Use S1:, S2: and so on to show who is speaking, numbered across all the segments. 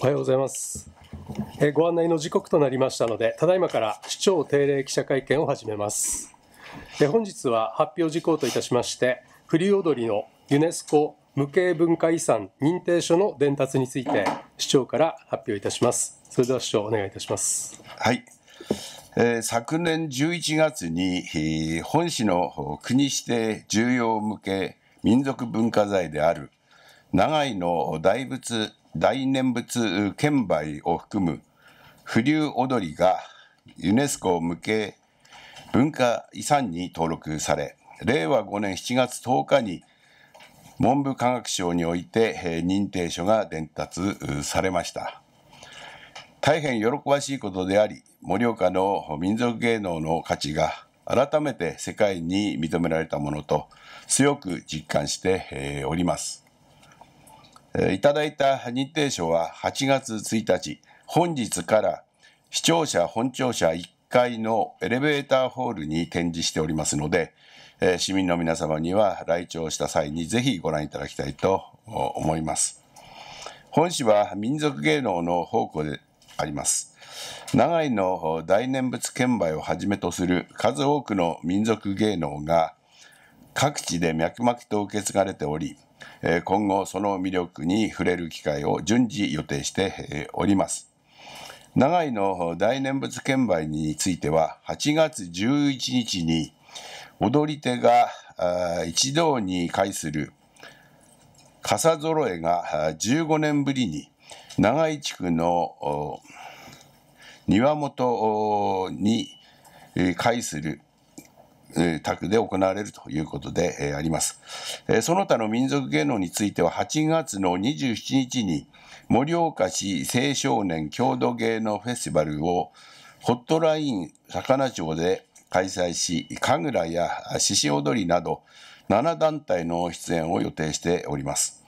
S1: おはようございます。えご案内の時刻となりましたので、ただいまから市長定例記者会見を始めます。え本日は発表事項といたしまして、栗踊りのユネスコ無形文化遺産認定書の伝達について、市長から発表いたします。それでは市長、お願いいたします。はい。え昨年11月に、え
S2: 本市の国指定重要無形民族文化財である長井の大仏大念仏券売を含む風流踊りがユネスコ向け文化遺産に登録され令和5年7月10日に文部科学省において認定書が伝達されました大変喜ばしいことであり盛岡の民族芸能の価値が改めて世界に認められたものと強く実感しておりますいただいた認定証は8月1日、本日から視聴者本庁舎1階のエレベーターホールに展示しておりますので、市民の皆様には来庁した際にぜひご覧いただきたいと思います。本市は民族芸能の宝庫であります。長井の大念仏券売をはじめとする数多くの民族芸能が各地で脈々と受け継がれており、今後その魅力に触れる機会を順次予定しております。長井の大念仏券売については8月11日に踊り手が一堂に会する傘揃えが15年ぶりに長井地区の庭元に会する宅で行われるということで、あります、その他の民族芸能については8月の27日に盛岡市青少年郷土芸能フェスティバルをホットライン魚町で開催し神楽や獅子踊りなど7団体の出演を予定しております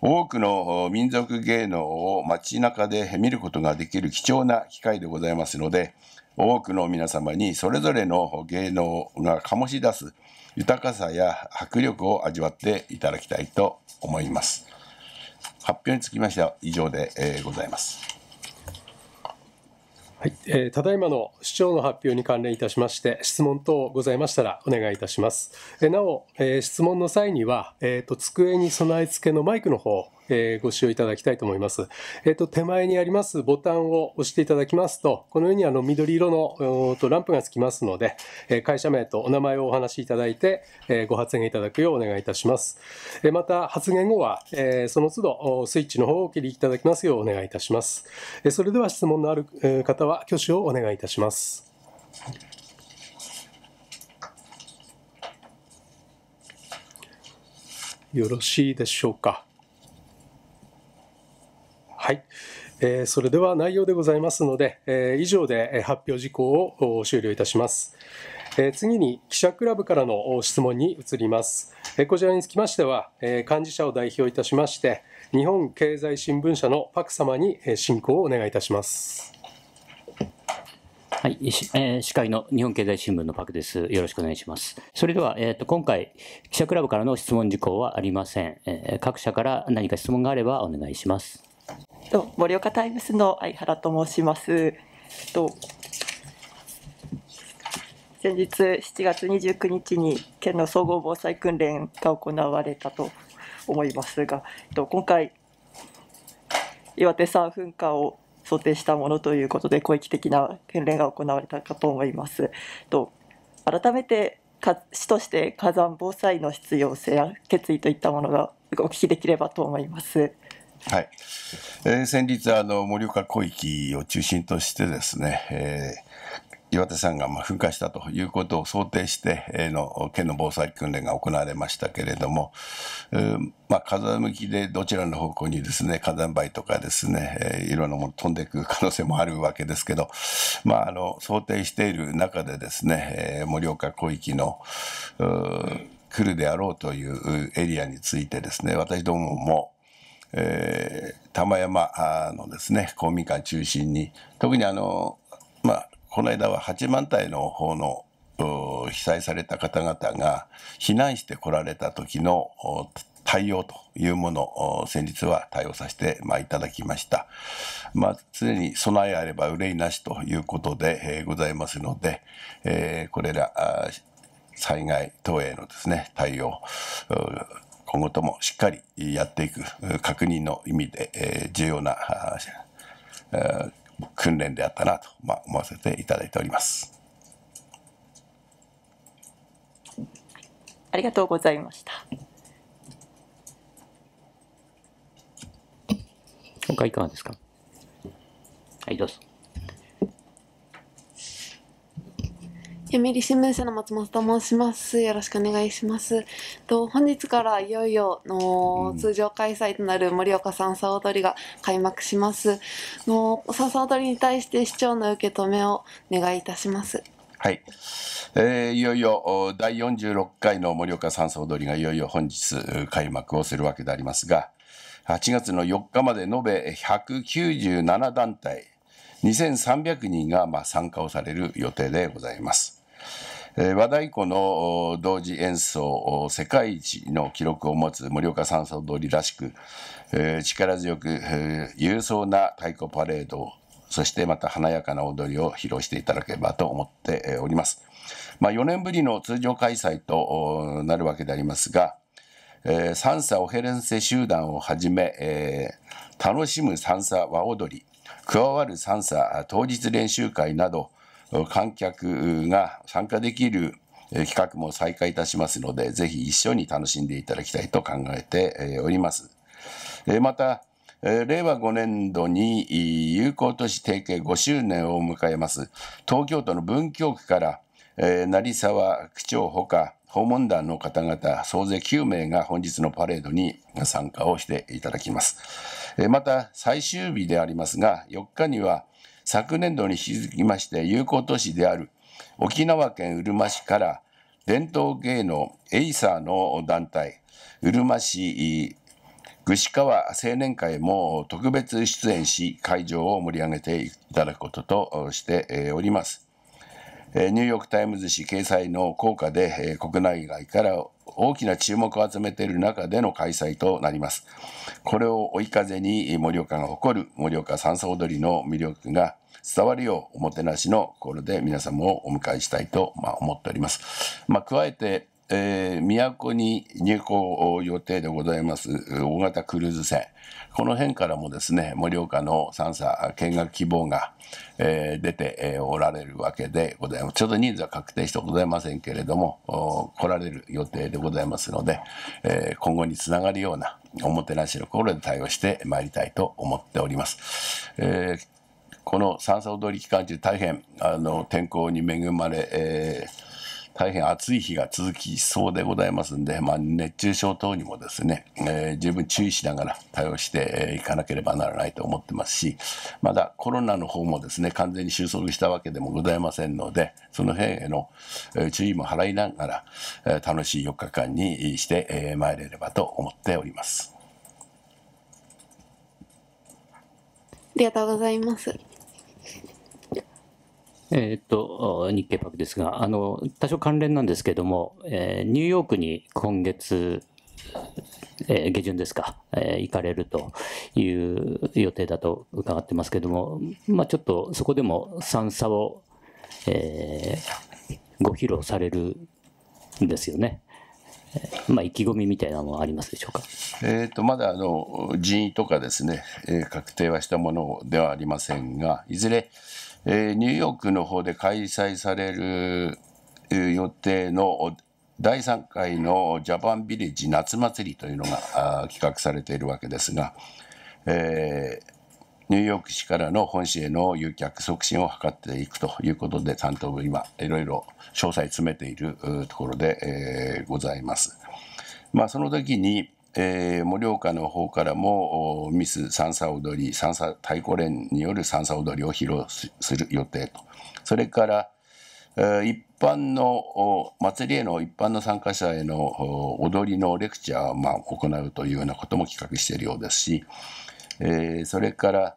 S2: 多くの民族芸能を街中で見ることができる貴重な機会でございますので、多くの皆様にそれぞれの芸能が醸し出す豊かさや迫力を味わっていただきたいと思います。発表につきましては以上で、ございます。
S1: はい、えー、ただいまの市長の発表に関連いたしまして質問等ございましたらお願いいたします。えー、なお、えー、質問の際には、えーと机に備え付けのマイクの方えー、ご使用いただきたいと思います。えっ、ー、と、手前にありますボタンを押していただきますと、このようにあの緑色のとランプがつきますので、え会社名とお名前をお話しいただいて、えご発言いただくようお願いいたします。えまた、発言後は、えその都度スイッチの方を切りいただきますようお願いいたします。えそれでは質問のある方は挙手をお願いいたします。よろしいでしょうか。はい、えー、それでは内容でございますので、えー、以上で発表事項を終了いたします。えー、次に記者クラブからの質問に移ります。えこちらにつきましては、え幹事社を代表いたしまして、日本経済新聞社のパク様に進行をお願いいたします。
S3: はい、えー、司会の日本経済新聞のパクです。よろしくお願いします。それでは、えっ、ー、と、今回、記者クラブからの質問事項はありません。えー、各社から何か質問があればお願いします。と盛岡タイムスの相原と申します。と先日7月29日に県の総合防災訓練が行われたと思いますが、と今回岩手山噴火を想定したものということで広域的な訓練が行われたかと思います。と改めて市として火山防災の必要性や決意といったものがお聞きできれば
S1: と思います。
S2: はい。えー、先日、あの、盛岡広域を中心としてですね、えー、岩手山がまあ噴火したということを想定しての県の防災訓練が行われましたけれども、まあ、風向きでどちらの方向にですね火山灰とかですね、えいろんなもの飛んでいく可能性もあるわけですけど、まあ、あの想定している中でですね盛、え岡広域の来るであろうというエリアについてですね私どももえ玉山のですね公民館中心に特にあの、まあ、この間は八幡平の方の被災された方々が避難してこられた時の対応というものを先日は対応させて、まあ、いただきました。まあ、常に備えあれば憂いなしということで、えー、ございますので、えー、これら災害等へのですね、対応、今後ともしっかりやっていく確認の意味で重要な訓練であったなと思わせていただいております。
S3: ありがとうございました。今回いかがですかはい、どうぞ。
S1: 読売新聞社の松本と申します。よろしくお願いします。と本日からいよいよの、通常開催となる盛岡三ん踊りが開幕します。のさんさ踊りに対して市長の受け止めをお願いいたします。
S2: はい、えー、いよいよ第46回の盛岡三ん踊りがいよいよ本日開幕をするわけでありますが、8月の4日まで延べ197団体。2300人がまあ参加をされる予定でございます。和太鼓の同時演奏世界一の記録を持つ盛岡三層通りらしく、力強く、勇壮な太鼓パレードそしてまた華やかな踊りを披露していただければと思っております、まあ、4年ぶりの通常開催となるわけでありますが、三叉オヘレンセ集団をはじめ、楽しむ三叉和踊り加わる三叉当日練習会など観客が参加できる企画も再開いたしますので、ぜひ一緒に楽しんでいただきたいと考えております。また、令和5年度に友好都市提携5周年を迎えます、東京都の文京区から、成沢区長ほか、訪問団の方々、総勢9名が本日のパレードに参加をしていただきます。また、最終日でありますが、4日には、昨年度に引き続きまして友好都市である沖縄県うるま市から伝統芸能エイサーの団体うるま市串川青年会も特別出演し会場を盛り上げていただくこととしておりますニューヨーク・タイムズ紙掲載の効果で国内外から大きな注目を集めている中での開催となります。これを追い風に盛岡が誇る盛岡三叉踊りの魅力が伝わるようおもてなしの心で皆様をお迎えしたいと、ま思っております。まあ、加えてえー、都に入港予定でございます大型クルーズ船、この辺からもですね、盛岡の三社見学希望が、えー、出ておられるわけでございます。ちょっと人数は確定してございませんけれども、来られる予定でございますので、えー、今後につながるようなおもてなしの心で対応してまいりたいと思っております。えー、この三叉踊り期間中大変あの天候に恵まれ、えー大変暑い日が続きそうでございますんで、まあ、熱中症等にもですね、えー、十分注意しながら対応していかなければならないと思ってますし、まだコロナの方もですね、完全に収束したわけでもございませんので、その辺への注意も払いながら、えー、楽しい4日間にしてまいれればと思っております。あ
S1: りがとうございます。
S3: えー、っと、日経パークですが、あの、多少関連なんですけれども、えー、ニューヨークに今月、えー、下旬ですか、えー、行かれるという予定だと伺ってますけれども、まあ、ちょっとそこでも三差を、えー、ご披露される
S2: んですよね。まあ、意気込みみたいなのはありますでしょうか、えーと、とまだあの人員とかですね、えー、確定はしたものではありませんがいずれ、えー、ニューヨークの方で開催される予定の第3回のジャパンビレッジ夏祭りというのが企画されているわけですが、えー、ニューヨーク市からの本市への誘客促進を図っていくということで担当部今いろいろ詳細詰めているところで、えー、ございます。まあ、その時にえー、盛岡の方からもミス三叉踊り三叉太鼓連による三叉踊りを披露する予定とそれから、えー、一般の祭りへの一般の参加者への踊りのレクチャーをまあ行うというようなことも企画しているようですし、えー、それから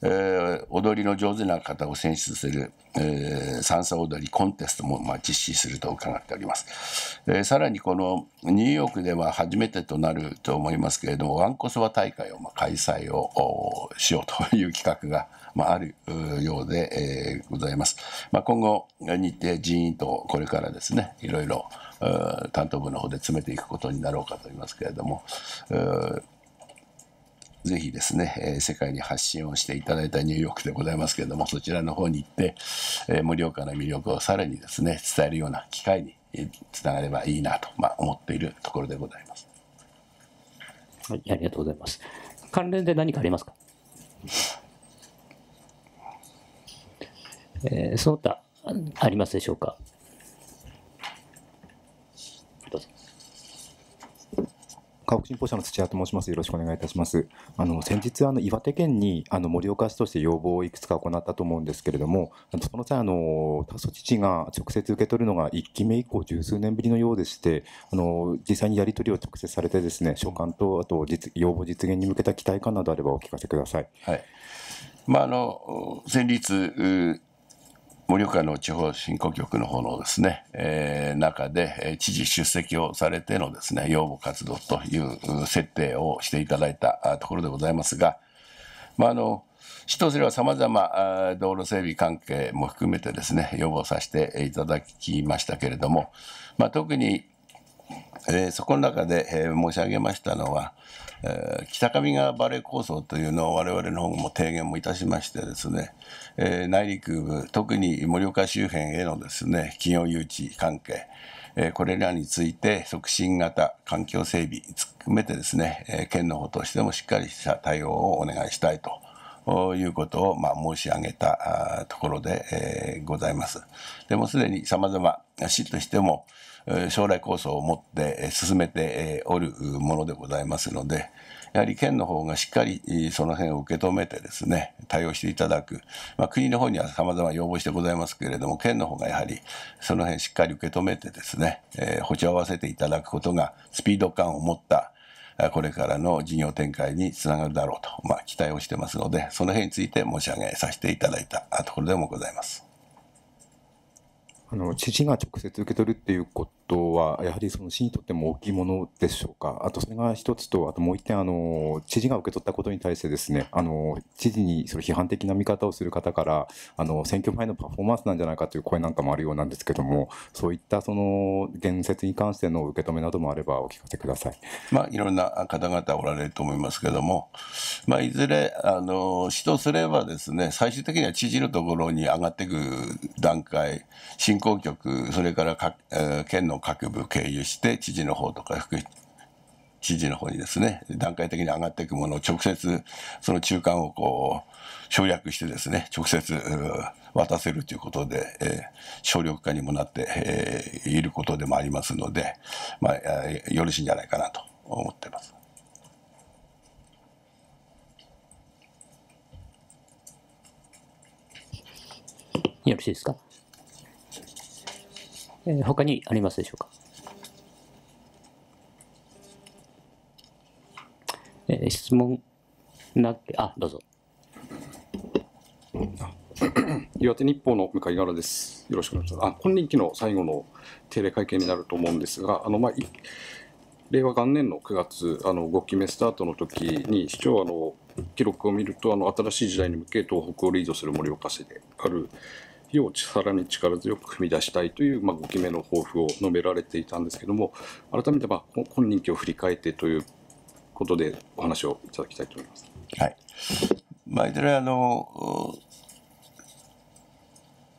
S2: えー、踊りの上手な方を選出する、えー、三叉踊りコンテストも、まあ、実施すると伺っております、えー、さらにこのニューヨークでは初めてとなると思いますけれどもわんこそワ大会を、まあ、開催をしようという企画が、まあ、あるようで、えー、ございます、まあ、今後日程人員とこれからですねいろいろ担当部の方で詰めていくことになろうかと思いますけれども、えーぜひですね、えー、世界に発信をしていただいたニューヨークでございますけれども、そちらの方に行って、えー、無料化の魅力をさらにですね、伝えるような機会につながればいいなと、まあ、思っているところでございます。はい、ありがとうございます。
S3: 関連で何かありますかえー、その他ありますでしょうか河北新報社の土屋と申します。よろしくお願いいたします。あの先日あの岩手県にあの盛岡市として要望をいくつか行ったと思うんですけれども、その際あの多数祖父が直接受け取るのが1期目以降十数年ぶりのようでして、あの実際にやり取りを直接されてですね、所管とあと実要望実現に向けた期待感などあればお聞かせください。
S2: はい。まああの先日盛岡の地方振興局の方のですね、えー、中で、えー、知事出席をされてのですね、養護活動という設定をしていただいたところでございますが、まあ、あの、とすればさまざま道路整備関係も含めてですね、要望させていただきましたけれども、まあ、特に、えー、そこの中で、えー、申し上げましたのは、えー、北上川バレー構想というのを我々の方も提言もいたしましてですね、えー、内陸部、特に盛岡周辺へのですね、企業誘致関係、えー、これらについて促進型環境整備含めてですね、えー、県の方としてもしっかりした対応をお願いしたいと。いうことを、まあ、申し上げたところで、ございます。でもすでに様々、市としても、将来構想を持って進めておるものでございますので、やはり県の方がしっかりその辺を受け止めてですね、対応していただく。まあ、国の方には様々要望してございますけれども、県の方がやはりその辺しっかり受け止めてですね、えー、補聴合わせていただくことがスピード感を持った、これからの事業展開につながるだろうと、まあ、期待をしてますので、その辺について申し上げさせていただいたところでもございます。あの知事が直接受け取るっていうここ
S3: とは、やはりその市にとっても大きいものでしょうか、あとそれが一つと、あともう一点あの、知事が受け取ったことに対して、ですねあの知事にその批判的な見方をする方からあの、選挙前のパフォーマンスなんじゃないかという声なんかもあるようなんですけれども、そういったその言
S2: 説に関しての受け止めなどもあれば、お聞かせください、まあ、いろんな方々おられると思いますけれども、まあ、いずれあの、市とすれば、ですね最終的には知事のところに上がっていく段階、振興局、それからか、えー、県の各部経由して知事の方とか副知事の方にですね段階的に上がっていくものを直接その中間をこう省略してですね直接渡せるということで、えー、省力化にもなって、えー、いることでもありますので、まあ、よろしいんじゃないかなと思ってます。
S3: よろしいですかえ他にありますでしょうかえ質問なっ
S1: けあどうぞ 岩手日報の向井柄です。よろしくお願いします。あ今任期の最後の定例会見になると思うんですが、あのまあ、令和元年の9月、あの5期目スタートの時に、市長あの記録を見るとあの、新しい時代に向け東北をリードする盛岡市である費をさらに力強く踏み出したいという、まあ、5期目の抱負を述べられていたんですけども改めて、まあ、今任期を振り返ってということでお話をいただきたいと思います。
S2: はいまあ、いずれあの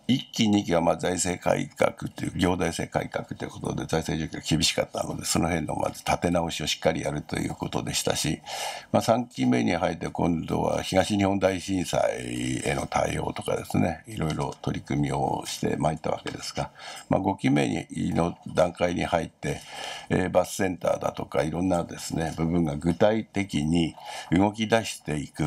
S2: 1期2期はまあ財政改革という行財政改革ということで財政状況が厳しかったのでその辺のまず立て直しをしっかりやるということでしたし、まあ、3期目に入って今度は東日本大震災への対応とかですねいろいろ取り組みをしてまいったわけですが、まあ、5期目にの段階に入って、えー、バスセンターだとかいろんなですね部分が具体的に動き出していく、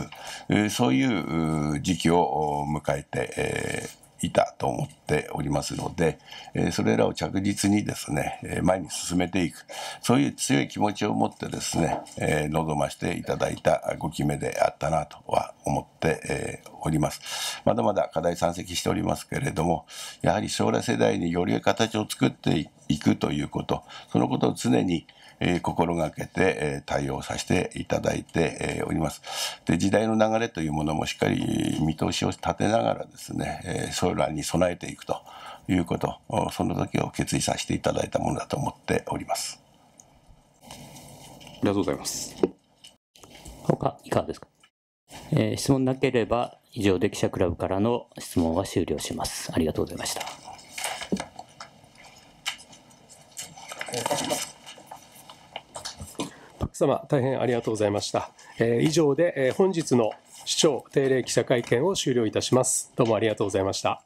S2: えー、そういう時期を迎えて、えーいたと思っておりますので、えそれらを着実にですね、え前に進めていく、そういう強い気持ちを持ってですね、え望ましていただいた5期目であったなとは思って、えおります。まだまだ課題山積しておりますけれども、やはり将来世代により形を作っていくということ、そのことを常にえー、心がけて、えー、対応させていただいて、えー、おります。で、時代の流れというものもしっかり見通しを立てながらですね、えそれらに備えていくということ、その時を決意させていただいたものだと思っております。ありがとうございます。
S3: 他、いかがですか、え質問なければ、以上で記者クラブからの質問
S1: は終了します。ありがとうございました。様、大変ありがとうございました。えー、以上で、えー、本日の市長定例記者会見を終了いたします。どうもありがとうございました。